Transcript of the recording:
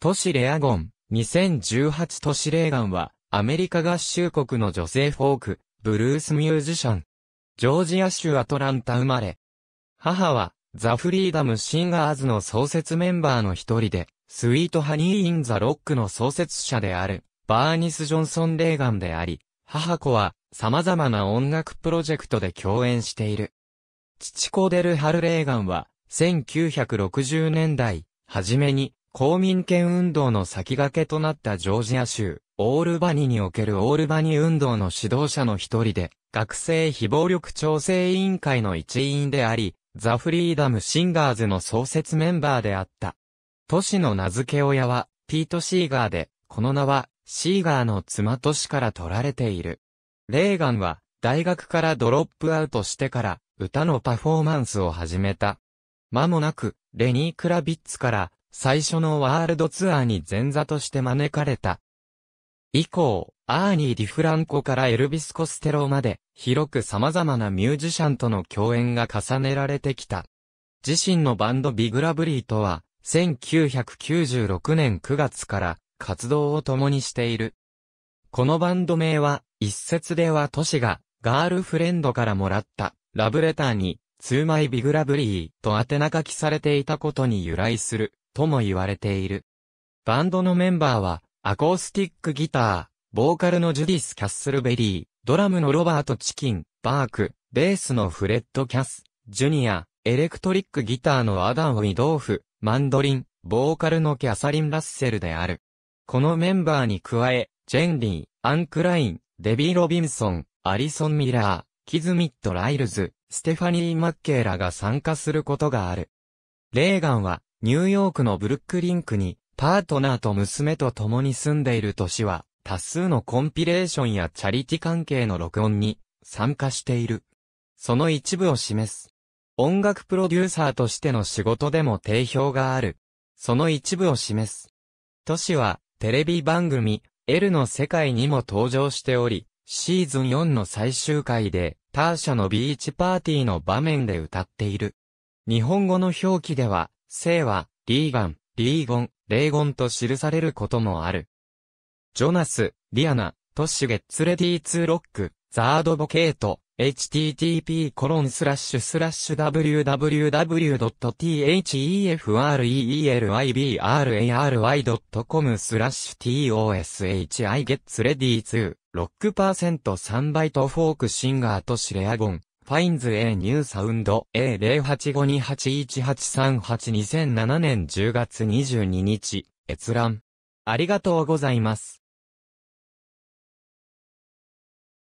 都市レアゴン、2018都市レーガンは、アメリカ合衆国の女性フォーク、ブルースミュージシャン。ジョージア州アトランタ生まれ。母は、ザ・フリーダム・シンガーズの創設メンバーの一人で、スイート・ハニー・イン・ザ・ロックの創設者である、バーニス・ジョンソン・レーガンであり、母子は、様々な音楽プロジェクトで共演している。父子デル・ハル・レーガンは、1960年代、初めに、公民権運動の先駆けとなったジョージア州、オールバニにおけるオールバニ運動の指導者の一人で、学生非暴力調整委員会の一員であり、ザ・フリーダム・シンガーズの創設メンバーであった。都市の名付け親は、ピート・シーガーで、この名は、シーガーの妻都市から取られている。レーガンは、大学からドロップアウトしてから、歌のパフォーマンスを始めた。間もなく、レニー・クラビッツから、最初のワールドツアーに前座として招かれた。以降、アーニー・ディフランコからエルビス・コステロまで、広く様々なミュージシャンとの共演が重ねられてきた。自身のバンドビグラブリーとは、1996年9月から活動を共にしている。このバンド名は、一説では都市が、ガールフレンドからもらった、ラブレターに、ツーマイビグラブリーと宛名書きされていたことに由来する、とも言われている。バンドのメンバーは、アコースティックギター、ボーカルのジュディス・キャッスルベリー、ドラムのロバート・チキン、バーク、ベースのフレッド・キャス、ジュニア、エレクトリックギターのアダン・ウィドーフ、マンドリン、ボーカルのキャサリン・ラッセルである。このメンバーに加え、ジェンリー、アン・クライン、デビー・ロビンソン、アリソン・ミラー、キズミット・ライルズ、ステファニー・マッケーらが参加することがある。レーガンは、ニューヨークのブルックリンクに、パートナーと娘と共に住んでいる都市は、多数のコンピレーションやチャリティ関係の録音に参加している。その一部を示す。音楽プロデューサーとしての仕事でも定評がある。その一部を示す。都市は、テレビ番組、L の世界にも登場しており、シーズン4の最終回で、ターシャのビーチパーティーの場面で歌っている。日本語の表記では、姓は、リーガン、リーゴン、レーゴンと記されることもある。ジョナス、ディアナ、トッシュゲッツレディーツロック、ザードボケート、http コロンスラッシュスラッシュ www.thefreelibray.com スラッシュ toshi ゲッツレディー2、ロックパーセント3バイトフォークシンガーとシレアゴン。ファインズ A ニューサウンド A0852818382007 年10月22日、閲覧。ありがとうございます。